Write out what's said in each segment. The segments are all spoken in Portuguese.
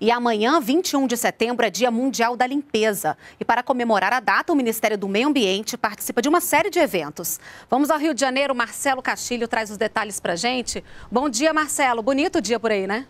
E amanhã, 21 de setembro, é Dia Mundial da Limpeza. E para comemorar a data, o Ministério do Meio Ambiente participa de uma série de eventos. Vamos ao Rio de Janeiro, Marcelo Castilho traz os detalhes para gente. Bom dia, Marcelo. Bonito dia por aí, né?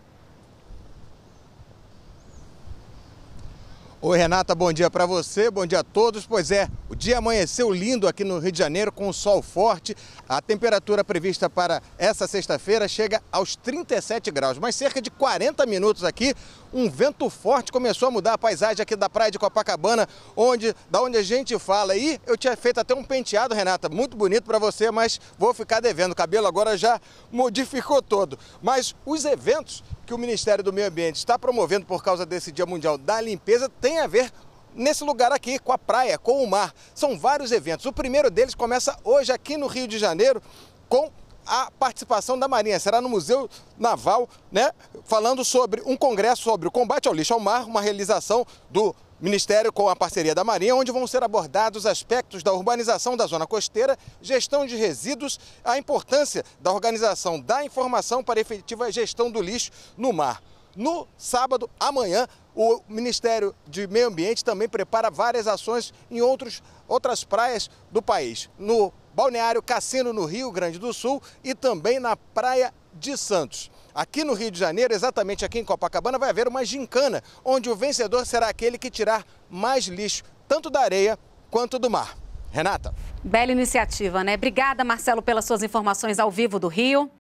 Oi, Renata, bom dia para você, bom dia a todos. Pois é, o dia amanheceu lindo aqui no Rio de Janeiro, com sol forte. A temperatura prevista para essa sexta-feira chega aos 37 graus, mas cerca de 40 minutos aqui, um vento forte começou a mudar a paisagem aqui da praia de Copacabana, onde, da onde a gente fala. E eu tinha feito até um penteado, Renata, muito bonito para você, mas vou ficar devendo. O cabelo agora já modificou todo. Mas os eventos que o Ministério do Meio Ambiente está promovendo por causa desse Dia Mundial da Limpeza tem a ver nesse lugar aqui, com a praia, com o mar. São vários eventos. O primeiro deles começa hoje aqui no Rio de Janeiro com a participação da Marinha. Será no Museu Naval, né? Falando sobre um congresso sobre o combate ao lixo ao mar, uma realização do Ministério com a parceria da Marinha, onde vão ser abordados aspectos da urbanização da zona costeira, gestão de resíduos, a importância da organização da informação para efetiva gestão do lixo no mar. No sábado, amanhã, o Ministério de Meio Ambiente também prepara várias ações em outros, outras praias do país. No Balneário Cassino, no Rio Grande do Sul, e também na Praia de Santos. Aqui no Rio de Janeiro, exatamente aqui em Copacabana, vai haver uma gincana, onde o vencedor será aquele que tirar mais lixo, tanto da areia quanto do mar. Renata. Bela iniciativa, né? Obrigada, Marcelo, pelas suas informações ao vivo do Rio.